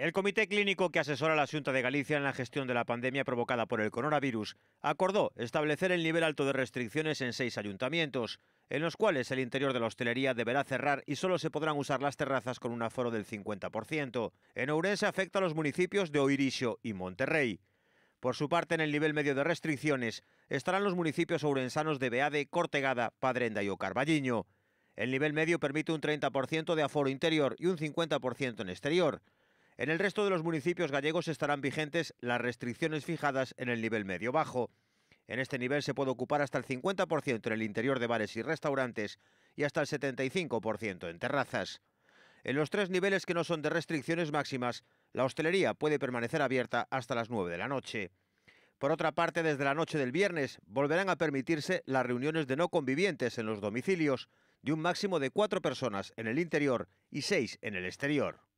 El Comité Clínico que asesora a la Junta de Galicia en la gestión de la pandemia provocada por el coronavirus acordó establecer el nivel alto de restricciones en seis ayuntamientos, en los cuales el interior de la hostelería deberá cerrar y solo se podrán usar las terrazas con un aforo del 50%. En Ourense afecta a los municipios de Oirisio y Monterrey. Por su parte, en el nivel medio de restricciones estarán los municipios ourensanos de Beade, Cortegada, Padrenda y Ocarballiño. El nivel medio permite un 30% de aforo interior y un 50% en exterior. En el resto de los municipios gallegos estarán vigentes las restricciones fijadas en el nivel medio-bajo. En este nivel se puede ocupar hasta el 50% en el interior de bares y restaurantes y hasta el 75% en terrazas. En los tres niveles que no son de restricciones máximas, la hostelería puede permanecer abierta hasta las 9 de la noche. Por otra parte, desde la noche del viernes volverán a permitirse las reuniones de no convivientes en los domicilios, de un máximo de cuatro personas en el interior y seis en el exterior.